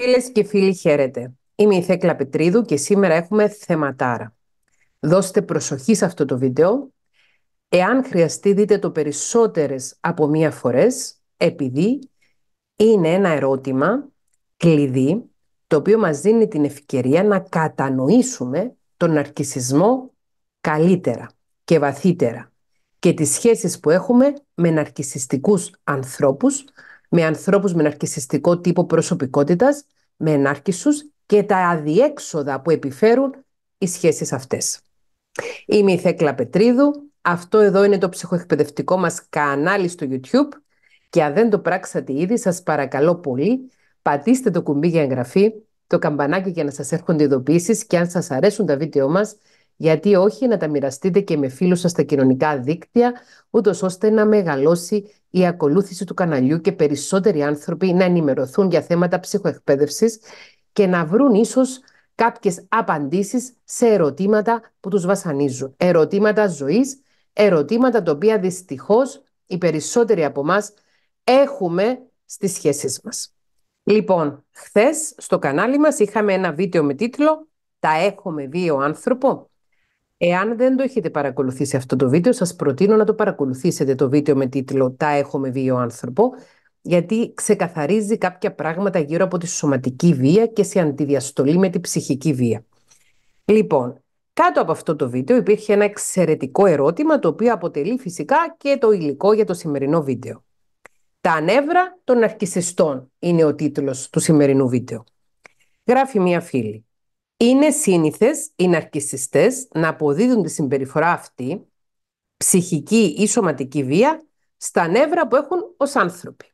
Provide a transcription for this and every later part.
Φίλες και φίλοι, χαίρετε. Είμαι η Θέκλα Πετρίδου και σήμερα έχουμε θεματάρα. Δώστε προσοχή σε αυτό το βίντεο. Εάν χρειαστεί, δείτε το περισσότερες από μία φορές, επειδή είναι ένα ερώτημα κλειδί, το οποίο μας δίνει την ευκαιρία να κατανοήσουμε τον ναρκισισμό καλύτερα και βαθύτερα και τις σχέσεις που έχουμε με ναρκισιστικούς ανθρώπους με ανθρώπους με ναρκισιστικό τύπο προσωπικότητας, με ενάρκησους και τα αδιέξοδα που επιφέρουν οι σχέσεις αυτές. Είμαι η Θέκλα Πετρίδου, αυτό εδώ είναι το ψυχοεκπαιδευτικό μας κανάλι στο YouTube και αν δεν το πράξατε ήδη σας παρακαλώ πολύ πατήστε το κουμπί για εγγραφή, το καμπανάκι για να σας έρχονται ειδοποιήσεις και αν σας αρέσουν τα βίντεο μας γιατί όχι να τα μοιραστείτε και με φίλους σας στα κοινωνικά δίκτυα, ούτως ώστε να μεγαλώσει η ακολούθηση του καναλιού και περισσότεροι άνθρωποι να ενημερωθούν για θέματα ψυχοεκπαίδευσης και να βρουν ίσως κάποιες απαντήσεις σε ερωτήματα που τους βασανίζουν. Ερωτήματα ζωής, ερωτήματα τα οποία δυστυχώς οι περισσότεροι από εμάς έχουμε στις σχέσεις μας. Λοιπόν, χθες στο κανάλι μας είχαμε ένα βίντεο με τίτλο «Τα έχουμε δει άνθρωπο» Εάν δεν το έχετε παρακολουθήσει αυτό το βίντεο, σας προτείνω να το παρακολουθήσετε το βίντεο με τίτλο «Τα έχουμε βιο άνθρωπο», γιατί ξεκαθαρίζει κάποια πράγματα γύρω από τη σωματική βία και σε αντιδιαστολή με τη ψυχική βία. Λοιπόν, κάτω από αυτό το βίντεο υπήρχε ένα εξαιρετικό ερώτημα, το οποίο αποτελεί φυσικά και το υλικό για το σημερινό βίντεο. «Τα ανέβρα των αρχισιστών» είναι ο τίτλος του σημερινού βίντεο. Γράφει μία φίλη. Είναι σύνηθες οι ναρκισιστές να αποδίδουν τη συμπεριφορά αυτή, ψυχική ή σωματική βία, στα νεύρα που έχουν ως άνθρωποι.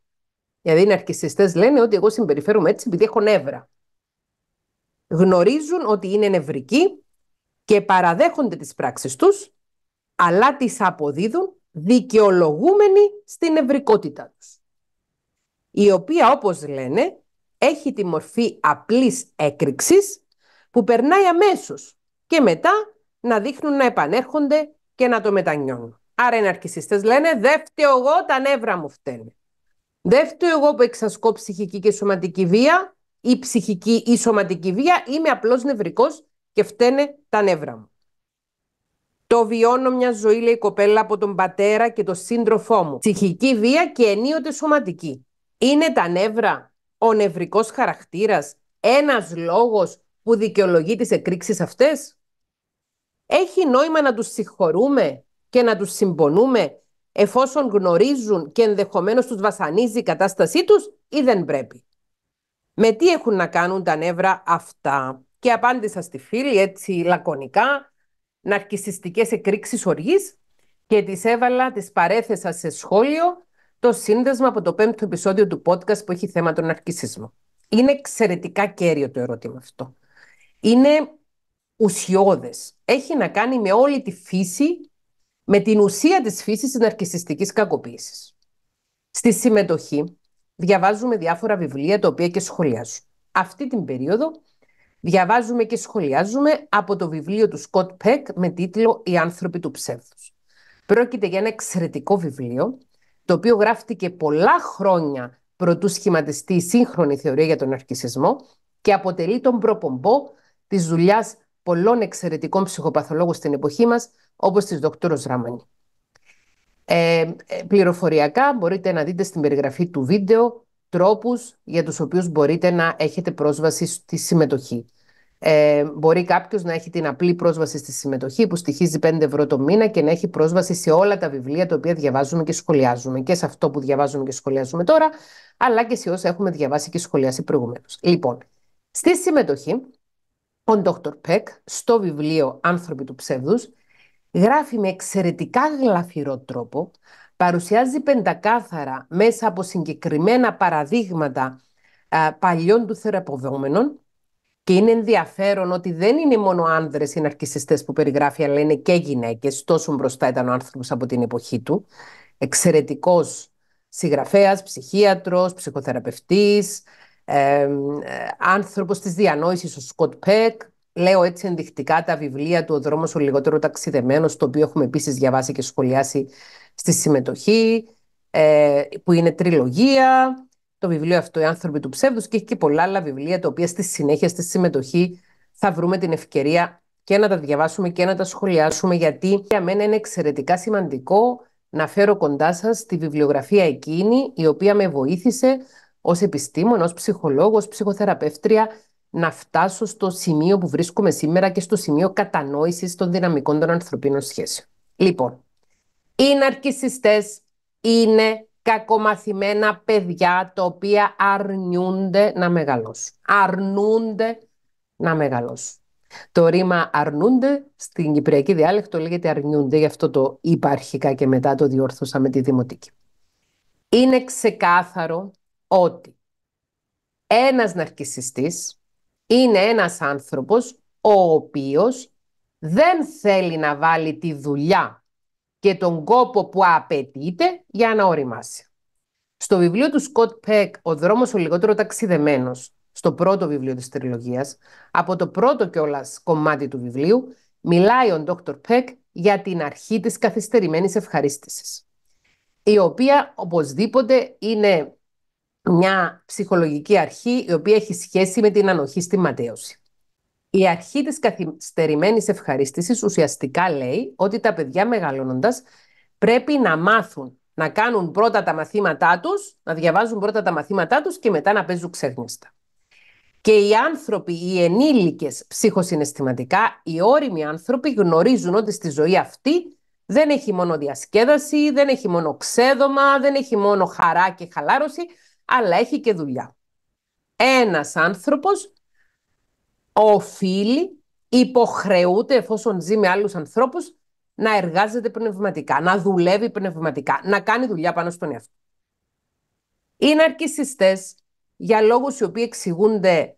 Δηλαδή οι ναρκισιστές λένε ότι εγώ συμπεριφέρομαι έτσι επειδή έχω νεύρα. Γνωρίζουν ότι είναι νευρικοί και παραδέχονται τις πράξεις τους, αλλά τις αποδίδουν δικαιολογούμενοι στην νευρικότητά τους. Η οποία, όπως λένε, έχει τη μορφή απλής έκρηξης που περνάει αμέσως και μετά να δείχνουν να επανέρχονται και να το μετανιώνουν. Άρα οι ναρκισιστές λένε «Δε φταίω εγώ, τα νεύρα μου φταίνουν. «Δε φταίω εγώ που εξασκώ ψυχική και σωματική βία ή ψυχική ή σωματική βία, είμαι απλώς νευρικός και φταίνε τα νεύρα μου». Το βιώνω μια ζωή, λέει η ψυχικη η σωματικη βια ειμαι απλως νευρικό και φταινε τα από τον πατέρα και τον σύντροφό μου. Ψυχική βία και ενίοτε σωματική. Είναι τα νεύρα ο νευρικός χαρακτήρας ένας λόγος που δικαιολογεί τις εκρήξεις αυτές. Έχει νόημα να τους συγχωρούμε και να τους συμπονούμε εφόσον γνωρίζουν και ενδεχομένως τους βασανίζει η κατάστασή τους ή δεν πρέπει. Με τι έχουν να κάνουν τα νεύρα αυτά. Και απάντησα στη φίλη έτσι λακωνικά, ναρκισιστικές εκρήξεις οργής και της έβαλα, της παρέθεσα σε σχόλιο το σύνδεσμα από το πέμπτο επεισόδιο του podcast που έχει θέμα τον ναρκισισμό. Είναι εξαιρετικά κέριο το ερώτημα αυτό είναι ουσιώδες. Έχει να κάνει με όλη τη φύση, με την ουσία της φύσης της ναρκισιστικής κακοποίησης. Στη συμμετοχή διαβάζουμε διάφορα βιβλία τα οποία και σχολιάζουμε. Αυτή την περίοδο διαβάζουμε και σχολιάζουμε από το βιβλίο του Σκοτ Πεκ με τίτλο «Οι άνθρωποι του ψεύδους». Πρόκειται για ένα εξαιρετικό βιβλίο, το οποίο γράφτηκε πολλά χρόνια προτού σχηματιστεί η σύγχρονη θεωρία για τον αρκισισμό και αποτελεί τον προπομπό της δουλειάς πολλών εξαιρετικών ψυχοπαθολόγων στην εποχή μας, όπως της Δ. Ράμανη. Ε, ε, πληροφοριακά μπορείτε να δείτε στην περιγραφή του βίντεο τρόπους για τους οποίους μπορείτε να έχετε πρόσβαση στη συμμετοχή. Ε, μπορεί κάποιος να έχει την απλή πρόσβαση στη συμμετοχή που στοιχίζει 5 ευρώ το μήνα και να έχει πρόσβαση σε όλα τα βιβλία τα οποία διαβάζουμε και σχολιάζουμε. Και σε αυτό που διαβάζουμε και σχολιάζουμε τώρα, αλλά και σε όσα έχουμε διαβάσει και σχολιάσει προηγουμένως. Λοιπόν, στη συμμετοχή ο Ντόκτορ Πεκ στο βιβλίο «Άνθρωποι του ψεύδους» γράφει με εξαιρετικά γλαφυρό τρόπο, παρουσιάζει πεντακάθαρα μέσα από συγκεκριμένα παραδείγματα παλιών του θεραποδόμενων και είναι ενδιαφέρον ότι δεν είναι μόνο άνδρες οι ναρκισιστές που περιγράφει, αλλά είναι και γυναίκες, τόσο μπροστά ήταν ο άνθρωπος από την εποχή του. Εξαιρετικός συγγραφέας, ψυχίατρος, ψυχοθεραπευτής, ε, άνθρωπος της διανόησης, ο Σκοτ Πέκ, Λέω έτσι ενδεικτικά τα βιβλία του «Ο δρόμος ο λιγότερο ταξιδεμένος», το οποίο έχουμε επίσης διαβάσει και σχολιάσει στη συμμετοχή, ε, που είναι τριλογία, το βιβλίο αυτό «Οι άνθρωποι του ψεύδους» και έχει και πολλά άλλα βιβλία, τα οποία στη συνέχεια στη συμμετοχή θα βρούμε την ευκαιρία και να τα διαβάσουμε και να τα σχολιάσουμε, γιατί για μένα είναι εξαιρετικά σημαντικό να φέρω κοντά σας τη βιβλιογραφία εκείνη η οποία με βοήθησε ως επιστήμονα, ως ψυχολόγος, ψυχοθεραπεύτρια να φτάσω στο σημείο που βρίσκομαι σήμερα και στο σημείο κατανόησης των δυναμικών των ανθρωπίνων σχέσεων. Λοιπόν, οι ναρκισιστές είναι κακομαθημένα παιδιά τα οποία αρνούνται να μεγαλώσουν. Αρνούνται να μεγαλώσουν. Το ρήμα αρνούνται στην κυπριακή διάλεκτο λέγεται αρνούνται, γι' αυτό το είπα αρχικά και μετά το διόρθωσα με τη δημοτική. Είναι ξεκάθαρο ότι ένας ναρκισιστής είναι ένας άνθρωπος ο οποίος δεν θέλει να βάλει τη δουλειά και τον κόπο που απαιτείται για να οριμάσει. Στο βιβλίο του Σκοτ Πέκ «Ο δρόμος ο λιγότερο ταξιδεμένος» στο πρώτο βιβλίο της τριλογίας, από το πρώτο κιόλας κομμάτι του βιβλίου, μιλάει ο Dr. Πεκ για την αρχή της καθυστερημένης ευχαρίστησης, η οποία οπωσδήποτε είναι μια ψυχολογική αρχή η οποία έχει σχέση με την ανοχή στη ματέωση. Η αρχή της καθυστερημένης ευχαρίστησης ουσιαστικά λέει ότι τα παιδιά μεγαλώνοντας πρέπει να μάθουν να κάνουν πρώτα τα μαθήματά τους, να διαβάζουν πρώτα τα μαθήματά τους και μετά να παίζουν ξέχνιστα. Και οι άνθρωποι, οι ενήλικες ψυχοσυναισθηματικά, οι όριμοι άνθρωποι γνωρίζουν ότι στη ζωή αυτή δεν έχει μόνο διασκέδαση, δεν έχει μόνο ξέδωμα, δεν έχει μόνο χαρά και χαλάρωση, αλλά έχει και δουλειά. Ένας άνθρωπος οφείλει, υποχρεούται εφόσον ζει με άλλους ανθρώπους, να εργάζεται πνευματικά, να δουλεύει πνευματικά, να κάνει δουλειά πάνω στον εαυτό. Είναι αρκισιστές για λόγους οι οποίοι εξηγούνται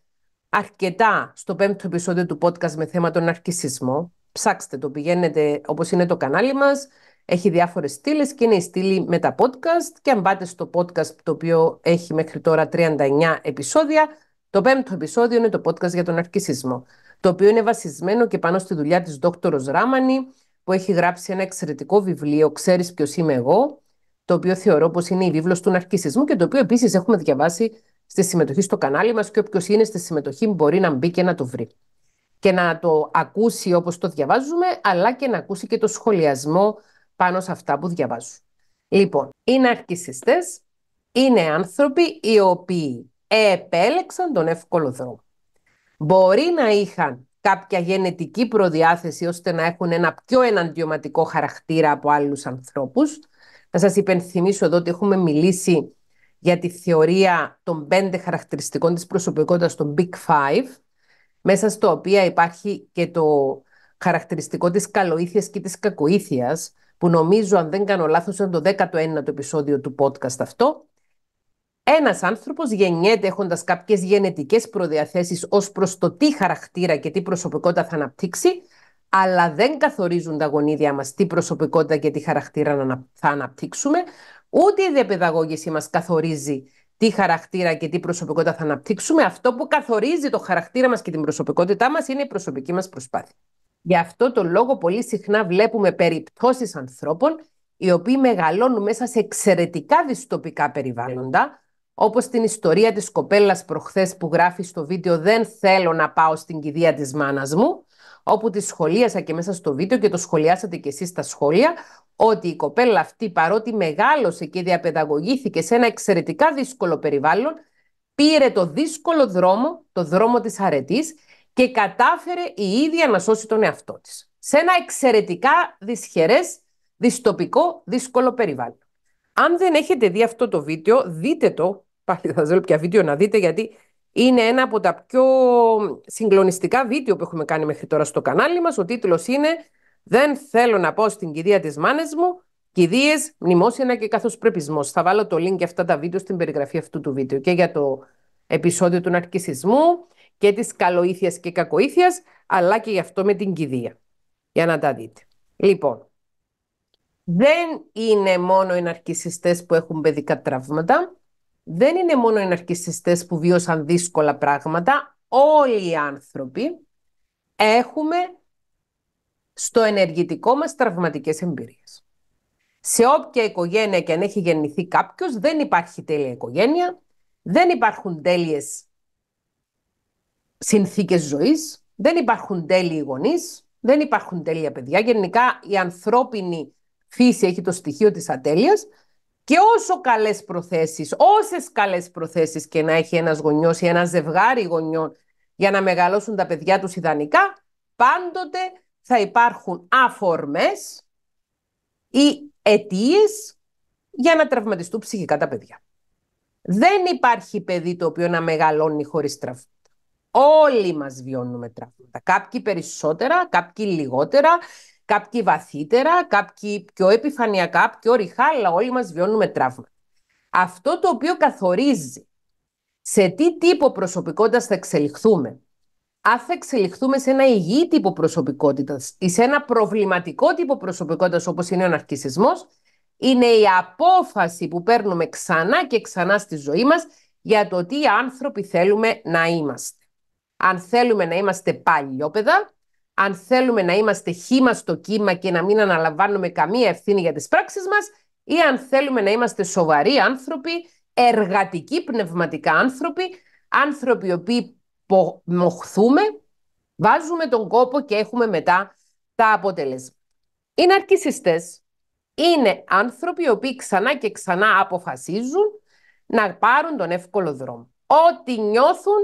αρκετά στο πέμπτο επεισόδιο του podcast με θέμα τον αρκισισμό. Ψάξτε το, πηγαίνετε όπως είναι το κανάλι μας, έχει διάφορες στήλες και είναι η στήλη με τα podcast και αν πάτε στο podcast το οποίο έχει μέχρι τώρα 39 επεισόδια, το πέμπτο επεισόδιο είναι το podcast για τον αρκισισμό, το οποίο είναι βασισμένο και πάνω στη δουλειά της δόκτωρος Ράμανη, που έχει γράψει ένα εξαιρετικό βιβλίο «Ξέρεις ποιος είμαι εγώ», το οποίο θεωρώ πως είναι η βίβλος του ναρκισισμού και το οποίο επίσης έχουμε διαβάσει στη συμμετοχή στο κανάλι μας και όποιος είναι στη συμμετοχή μπορεί να μπει και να το βρει. Και να το ακούσει όπως το διαβάζουμε, αλλά και να ακούσει και το σχολιασμό πάνω σε αυτά που διαβάζουν. Λοιπόν, οι ναρκισιστές είναι άνθρωποι οι οποίοι επέλεξαν τον εύκολο δρόμο. Μπορεί να είχαν κάποια γενετική προδιάθεση ώστε να έχουν ένα πιο εναντιωματικό χαρακτήρα από άλλους ανθρώπους. Να σας υπενθυμίσω εδώ ότι έχουμε μιλήσει για τη θεωρία των πέντε χαρακτηριστικών της προσωπικότητας των Big Five, μέσα στο οποία υπάρχει και το χαρακτηριστικό της καλοήθειας και της κακοήθειας, που νομίζω αν δεν κάνω λάθος ήταν το 19ο επεισόδιο του podcast αυτό, ένας άνθρωπος γεννιέται έχοντας κάποιες γενετικές προδιαθέσεις ως προς το τι χαρακτήρα και τι προσωπικότητα θα αναπτύξει, αλλά δεν καθορίζουν τα γονίδια μας τι προσωπικότητα και τι χαρακτήρα θα αναπτύξουμε, ούτε η διαπαιδαγώγηση μας καθορίζει τι χαρακτήρα και τι προσωπικότητα θα αναπτύξουμε. Αυτό που καθορίζει το χαρακτήρα μας και την προσωπικότητά μας είναι η προσωπική μας προσπάθεια. Γι' αυτό το λόγο πολύ συχνά βλέπουμε περιπτώσεις ανθρώπων οι οποίοι μεγαλώνουν μέσα σε εξαιρετικά δυστοπικά περιβάλλοντα, όπως την ιστορία της κοπέλας προχθές που γράφει στο βίντεο «Δεν θέλω να πάω στην κηδεία της μάνας μου», όπου τη σχολίασα και μέσα στο βίντεο και το σχολιάσατε και εσείς στα σχόλια, ότι η κοπέλα αυτή παρότι μεγάλωσε και διαπαιδαγωγήθηκε σε ένα εξαιρετικά δύσκολο περιβάλλον, πήρε το δύσκολο δρόμο, το δρόμο της αρετής και κατάφερε η ίδια να σώσει τον εαυτό της. Σε ένα εξαιρετικά δυσχερές, δυστοπικό, δύσκολο περιβάλλον. Αν δεν έχετε δει αυτό το βίντεο, δείτε το. Πάλι θα σας ποια βίντεο να δείτε, γιατί είναι ένα από τα πιο συγκλονιστικά βίντεο που έχουμε κάνει μέχρι τώρα στο κανάλι μας. Ο τίτλος είναι «Δεν θέλω να πάω στην κηδεία της μάνας μου, κηδείες, μνημόσυνα και πρεπισμός». Θα βάλω το link για αυτά τα βίντεο στην περιγραφή αυτού του βίντεο και για το επεισόδιο του ναρκισισμού και της καλοήθειας και κακοήθειας, αλλά και γι' αυτό με την κηδεία. Για να τα δείτε. Λοιπόν, δεν είναι μόνο οι ναρκισιστές που έχουν παιδικά τραύματα, δεν είναι μόνο οι ναρκισιστές που βίωσαν δύσκολα πράγματα, όλοι οι άνθρωποι έχουμε στο ενεργητικό μας τραυματικές εμπειρίες. Σε όποια οικογένεια και αν έχει γεννηθεί κάποιος, δεν υπάρχει τέλεια οικογένεια, δεν υπάρχουν τέλειες συνθήκες ζωής, δεν υπάρχουν τέλειοι γονείς, δεν υπάρχουν τέλεια παιδιά. Γενικά η ανθρώπινη φύση έχει το στοιχείο της ατέλειας και όσο καλές προθέσεις, όσες καλές προθέσεις και να έχει ένας γονιός ή ένα ζευγάρι γονιών για να μεγαλώσουν τα παιδιά τους ιδανικά, πάντοτε θα υπάρχουν αφορμές ή αιτίες για να τραυματιστούν ψυχικά τα παιδιά. Δεν υπάρχει παιδί το οποίο να μεγαλώνει χωρίς τραυμα. Όλοι μας βιώνουμε τραύματα. Κάποιοι περισσότερα, κάποιοι λιγότερα, κάποιοι βαθύτερα, κάποιοι πιο επιφανειακά, πιο ρηχά, αλλά όλοι μας βιώνουμε τραύματα. Αυτό το οποίο καθορίζει σε τι τύπο προσωπικότητας θα εξελιχθούμε, αν θα εξελιχθούμε σε ένα υγιή τύπο προσωπικότητας ή σε ένα προβληματικό τύπο προσωπικότητας όπως είναι ο ναρκισμό, είναι η απόφαση που παίρνουμε ξανά και ξανά στη ζωή μας για το τι άνθρωποι θέλουμε να είμαστε αν θέλουμε να είμαστε παλιόπαιδα, αν θέλουμε να είμαστε χήμα στο κύμα και να μην αναλαμβάνουμε καμία ευθύνη για τις πράξεις μας ή αν θέλουμε να είμαστε σοβαροί άνθρωποι, εργατικοί πνευματικά άνθρωποι, άνθρωποι οι οποίοι μοχθούμε, βάζουμε τον κόπο και έχουμε μετά τα αποτελέσματα. Οι ναρκισιστές είναι άνθρωποι οι οποίοι ξανά και ξανά αποφασίζουν να πάρουν τον εύκολο δρόμο. Ό,τι νιώθουν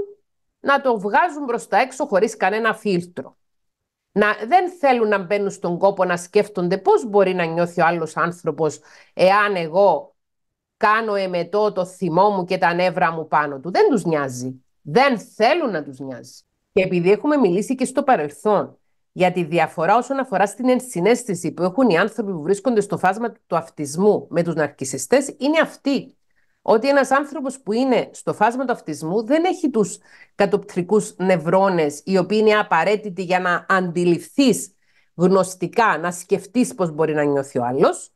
να το βγάζουν προς τα έξω χωρίς κανένα φίλτρο. Να, δεν θέλουν να μπαίνουν στον κόπο να σκέφτονται πώς μπορεί να νιώθει ο άλλος άνθρωπος εάν εγώ κάνω εμετό το θυμό μου και τα νεύρα μου πάνω του. Δεν τους νοιάζει. Δεν θέλουν να τους νοιάζει. Και επειδή έχουμε μιλήσει και στο παρελθόν για τη διαφορά όσον αφορά στην ενσυναίσθηση που έχουν οι άνθρωποι που βρίσκονται στο φάσμα του αυτισμού με τους ναρκισιστές, είναι αυτή. Ότι ένας άνθρωπος που είναι στο φάσμα του αυτισμού δεν έχει τους κατοπτρικούς νευρώνες οι οποίοι είναι απαραίτητοι για να αντιληφθείς γνωστικά, να σκεφτείς πώς μπορεί να νιώθει ο άλλος,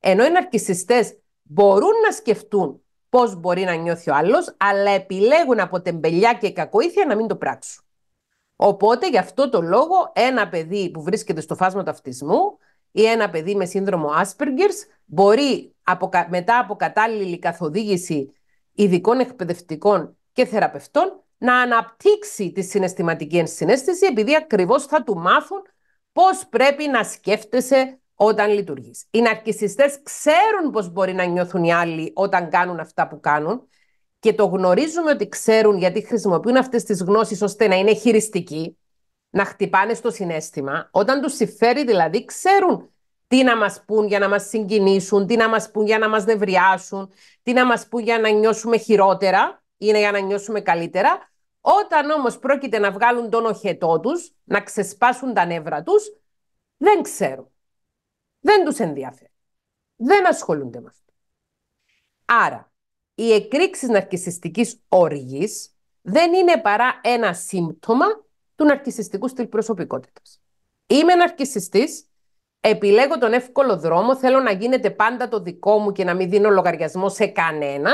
ενώ οι ναρκισιστές μπορούν να σκεφτούν πώς μπορεί να νιώθει ο άλλος, αλλά επιλέγουν από τεμπελιά και κακοήθεια να μην το πράξουν. Οπότε, γι' αυτό το λόγο, ένα παιδί που βρίσκεται στο φάσμα του αυτισμού ή ένα παιδί με σύνδρομο Asperger's μπορεί από, μετά από κατάλληλη καθοδήγηση ειδικών εκπαιδευτικών και θεραπευτών να αναπτύξει τη συναισθηματική ενσυναίσθηση επειδή ακριβώς θα του μάθουν πώς πρέπει να σκέφτεσαι όταν λειτουργείς. Οι ναρκισιστές ξέρουν πώς μπορεί να νιώθουν οι άλλοι όταν κάνουν αυτά που κάνουν και το γνωρίζουμε ότι ξέρουν γιατί χρησιμοποιούν αυτές τις γνώσεις ώστε να είναι χειριστικοί, να χτυπάνε στο συνέστημα. Όταν τους συμφέρει δηλαδή ξέρουν τι να μας πούν για να μας συγκινήσουν, τι να μας πούν για να μας νευριάσουν, τι να μας πούν για να νιώσουμε χειρότερα ή για να νιώσουμε καλύτερα. Όταν όμως πρόκειται να βγάλουν τον οχετό τους, να ξεσπάσουν τα νεύρα τους, δεν ξέρουν. Δεν τους ενδιαφέρει. Δεν ασχολούνται με αυτό. Άρα, οι εκρήξεις ναρκισιστικής όργης δεν είναι παρά ένα σύμπτωμα του ναρκισιστικού στυλ προσωπικότητας. Είμαι ναρκισιστής, επιλέγω τον εύκολο δρόμο, θέλω να γίνεται πάντα το δικό μου και να μην δίνω λογαριασμό σε κανένα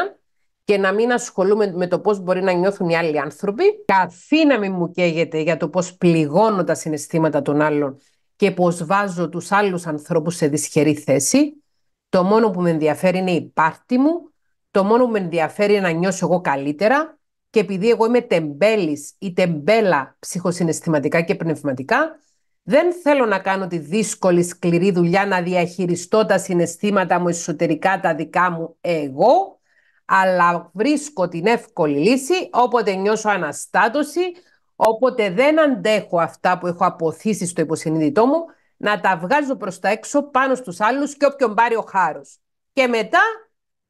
και να μην ασχολούμαι με το πώς μπορεί να νιώθουν οι άλλοι άνθρωποι. Καθήνα να μην μου καίγεται για το πώς πληγώνω τα συναισθήματα των άλλων και πώς βάζω τους άλλους ανθρώπους σε δυσχερή θέση. Το μόνο που με ενδιαφέρει είναι η πάρτη μου, το μόνο που με ενδιαφέρει είναι να νιώσω εγώ καλύτερα και επειδή εγώ είμαι τεμπέλης ή τεμπέλα ψυχοσυναισθηματικά και πνευματικά, δεν θέλω να κάνω τη δύσκολη σκληρή δουλειά να διαχειριστώ τα συναισθήματα μου εσωτερικά τα δικά μου εγώ, αλλά βρίσκω την εύκολη λύση όποτε νιώσω αναστάτωση, όποτε δεν αντέχω αυτά που έχω αποθήσει στο υποσυνείδητό μου, να τα βγάζω προς τα έξω πάνω στους άλλους και όποιον πάρει ο χάρος. Και μετά,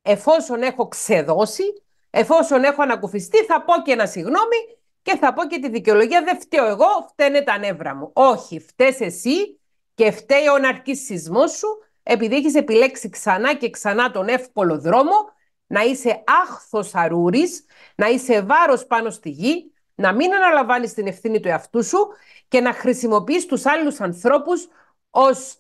εφόσον έχω ξεδώσει, εφόσον έχω ανακουφιστεί, θα πω και ένα συγγνώμη και θα πω και τη δικαιολογία, δεν φταίω εγώ, φταίνε τα νεύρα μου. Όχι, φταίς εσύ και φταίει ο ναρκισισμός σου, επειδή έχεις επιλέξει ξανά και ξανά τον εύκολο δρόμο, να είσαι άχθος αρούρης, να είσαι βάρος πάνω στη γη, να μην αναλαμβάνεις την ευθύνη του εαυτού σου και να χρησιμοποιείς τους άλλους ανθρώπους ως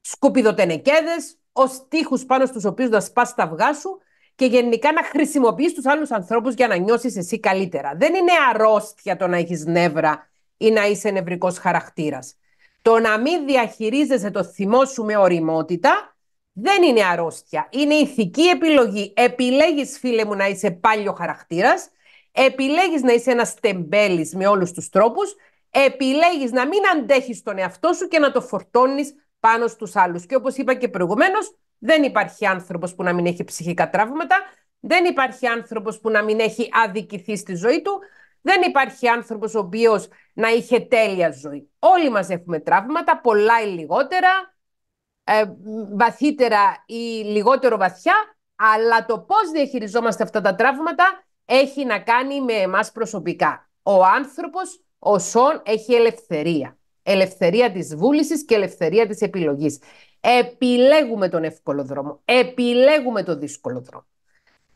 σκουπιδοτενεκέδες, ως τείχους πάνω στους οποίους να σπάς τα αυγά σου και γενικά να χρησιμοποιείς τους άλλους ανθρώπους για να νιώσεις εσύ καλύτερα. Δεν είναι αρρώστια το να έχεις νεύρα ή να είσαι νευρικός χαρακτήρας. Το να μην διαχειρίζεσαι το θυμό σου με οριμότητα δεν είναι αρρώστια. Είναι ηθική επιλογή. Επιλέγεις φίλε μου να είσαι πάλι ο χαρακτήρας, επιλέγεις να είσαι ένας τεμπέλης με όλους τους τρόπους, επιλέγεις να μην αντέχεις τον εαυτό σου και να το φορτώνεις πάνω στους άλλους. Και όπως είπα και προηγουμένως, δεν υπάρχει άνθρωπος που να μην έχει ψυχικά τραύματα, δεν υπάρχει άνθρωπος που να μην έχει αδικηθεί στη ζωή του, δεν υπάρχει άνθρωπος ο οποίος να είχε τέλεια ζωή. Όλοι μας έχουμε τραύματα, πολλά ή λιγότερα, ε, βαθύτερα ή λιγότερο βαθιά, αλλά το πώς διαχειριζόμαστε αυτά τα τραύματα έχει να κάνει με εμάς προσωπικά. Ο άνθρωπος, ο Σον, έχει ελευθερία. Ελευθερία της βούλησης και ελευθερία της επιλογής. Επιλέγουμε τον εύκολο δρόμο. Επιλέγουμε το δύσκολο δρόμο.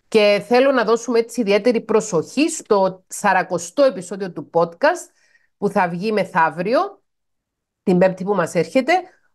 Και θέλω να δώσουμε έτσι ιδιαίτερη προσοχή στο 40ο επεισόδιο του podcast που θα βγει μεθαύριο, την πέμπτη που μας έρχεται,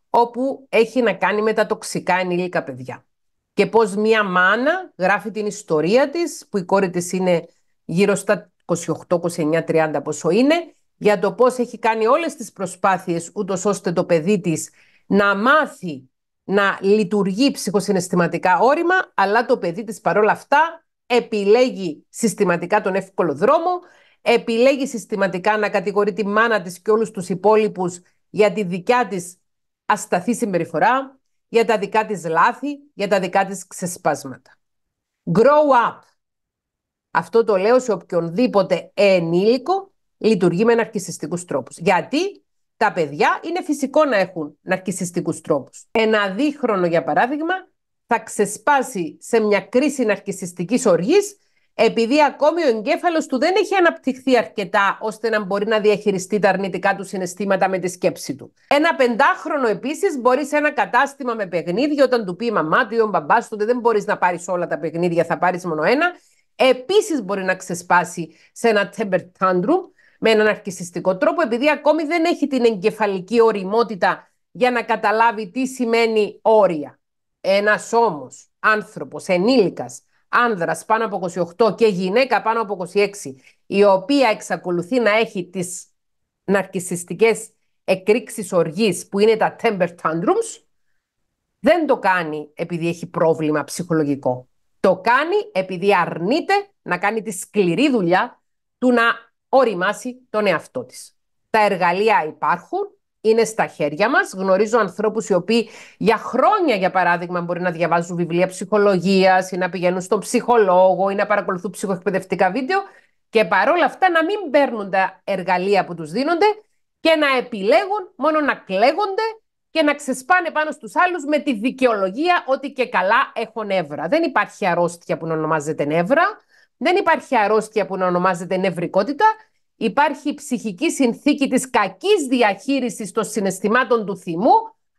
όπου έχει να κάνει με τα τοξικά ενήλικα παιδιά. Και πώς μία μάνα γράφει την ιστορία της, που η κόρη της είναι γύρω στα 28, 29, 30 πόσο είναι, για το πώς έχει κάνει όλες τις προσπάθειες, ούτως ώστε το παιδί της να μάθει να λειτουργεί ψυχοσυναισθηματικά όρημα, αλλά το παιδί της παρόλα αυτά επιλέγει συστηματικά τον εύκολο δρόμο, επιλέγει συστηματικά να κατηγορεί τη μάνα της και όλους τους υπόλοιπους για τη δικιά της ασταθή συμπεριφορά, για τα δικά της λάθη, για τα δικά της ξεσπάσματα. Grow up. Αυτό το λέω σε οποιονδήποτε ενήλικο λειτουργεί με αναρκησιστικούς τρόπους. Γιατί τα παιδιά είναι φυσικό να έχουν ναρκισιστικούς τρόπους. Ένα δίχρονο, για παράδειγμα, θα ξεσπάσει σε μια κρίση ναρκισιστικής οργής, επειδή ακόμη ο εγκέφαλος του δεν έχει αναπτυχθεί αρκετά ώστε να μπορεί να διαχειριστεί τα αρνητικά του συναισθήματα με τη σκέψη του. Ένα πεντάχρονο επίσης μπορεί σε ένα κατάστημα με παιχνίδι όταν του πει η μαμά του ή ο μπαμπάς του ότι δεν μπορείς να πάρεις όλα τα παιχνίδια, θα πάρεις μόνο ένα. Επίσης μπορεί να ξεσπάσει σε ένα temper tantrum με έναν αρκισιστικό τρόπο, επειδή ακόμη δεν έχει την εγκεφαλική οριμότητα για να καταλάβει τι σημαίνει όρια. Ένας όμω, άνθρωπος, ενήλικας, άνδρας πάνω από 28 και γυναίκα πάνω από 26, η οποία εξακολουθεί να έχει τις ναρκιστικέ εκρήξεις οργής που είναι τα temper tantrums, δεν το κάνει επειδή έχει πρόβλημα ψυχολογικό. Το κάνει επειδή αρνείται να κάνει τη σκληρή δουλειά του να οριμάσει τον εαυτό της. Τα εργαλεία υπάρχουν, είναι στα χέρια μας. Γνωρίζω ανθρώπους οι οποίοι για χρόνια, για παράδειγμα, μπορεί να διαβάζουν βιβλία ψυχολογίας ή να πηγαίνουν στον ψυχολόγο ή να παρακολουθούν ψυχοεκπαιδευτικά βίντεο και παρόλα αυτά να μην παίρνουν τα εργαλεία που τους δίνονται και να επιλέγουν μόνο να κλαίγονται και να ξεσπάνε πάνω στους άλλους με τη δικαιολογία ότι και καλά έχουν νεύρα. Δεν υπάρχει αρρώστια που να ονομάζεται νεύρα. Δεν υπάρχει αρρώστια που να ονομάζεται νευρικότητα. Υπάρχει ψυχική συνθήκη της κακής διαχείρισης των συναισθημάτων του θυμού,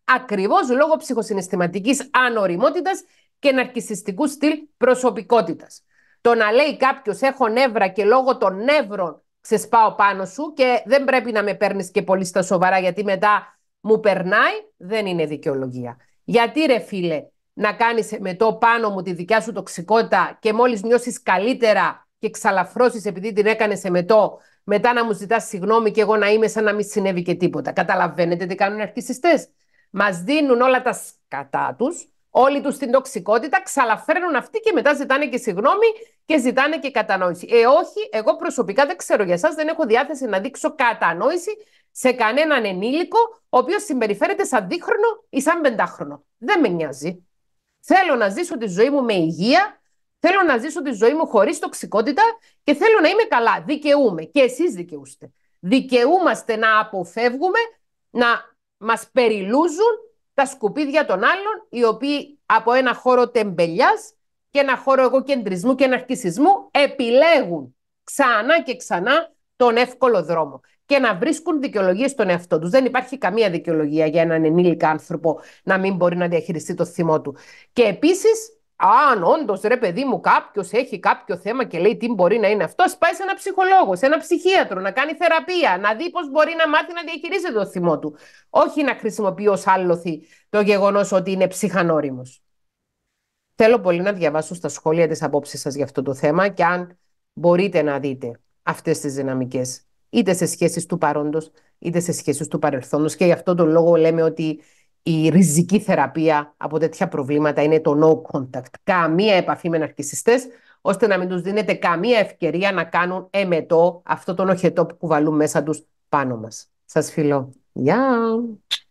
ακριβώς λόγω ψυχοσυναισθηματικής ανοριμότητας και ναρκισιστικού στυλ προσωπικότητας. Το να λέει κάποιος έχω νεύρα και λόγω των νεύρων ξεσπάω πάνω σου και δεν πρέπει να με παίρνεις και πολύ στα σοβαρά γιατί μετά μου περνάει, δεν είναι δικαιολογία. Γιατί ρε φίλε, να κάνεις με το πάνω μου τη δικιά σου τοξικότητα και μόλις νιώσεις καλύτερα και ξαλαφρώσεις επειδή την έκανες το, μετά να μου ζητάς συγγνώμη και εγώ να είμαι σαν να μην συνέβη και τίποτα. Καταλαβαίνετε τι κάνουν οι αρχισιστές. Μας δίνουν όλα τα σκατά τους, όλη τους την τοξικότητα, ξαλαφραίνουν αυτοί και μετά ζητάνε και συγγνώμη και ζητάνε και κατανόηση. Ε, όχι, εγώ προσωπικά δεν ξέρω για εσάς, δεν έχω διάθεση να δείξω κατανόηση σε κανέναν ενήλικο, ο οποίος συμπεριφέρεται σαν δίχρονο ή σαν πεντάχρονο. Δεν με νοιάζει. Θέλω να ζήσω τη ζωή μου με υγεία, θέλω να ζήσω τη ζωή μου χωρίς τοξικότητα και θέλω να είμαι καλά. Δικαιούμαι. Και εσείς δικαιούστε. Δικαιούμαστε να αποφεύγουμε να μας περιλούζουν τα σκουπίδια των άλλων, οι οποίοι από ένα χώρο τεμπελιάς και ένα χώρο εγωκεντρισμού και αναρκησισμού επιλέγουν ξανά και ξανά τον εύκολο δρόμο και να βρίσκουν δικαιολογίες στον εαυτό τους. Δεν υπάρχει καμία δικαιολογία για έναν ενήλικα άνθρωπο να μην μπορεί να διαχειριστεί το θυμό του. Και επίσης, αν όντως ρε παιδί μου κάποιος έχει κάποιο θέμα και λέει τι μπορεί να είναι αυτό, πάει σε ένα ψυχολόγο, σε ένα ψυχίατρο, να κάνει θεραπεία, να δει πώς μπορεί να μάθει να διαχειρίζεται το θυμό του. Όχι να χρησιμοποιεί ως άλλοθη το γεγονός ότι είναι ψυχανόριμο. Θέλω πολύ να διαβάσω στα σχόλια τις απόψεις σας για αυτό το θέμα και αν μπορείτε να δείτε αυτές τις δυναμικές είτε σε σχέσεις του παρόντος, είτε σε σχέσεις του παρελθόντος. Και γι' αυτό τον λόγο λέμε ότι η ριζική θεραπεία από τέτοια προβλήματα είναι το no contact. Καμία επαφή με ναρκισιστές, ώστε να μην τους δίνεται καμία ευκαιρία να κάνουν εμετό αυτό τον οχετό που κουβαλούν μέσα τους πάνω μας. Σας φιλώ. Γεια!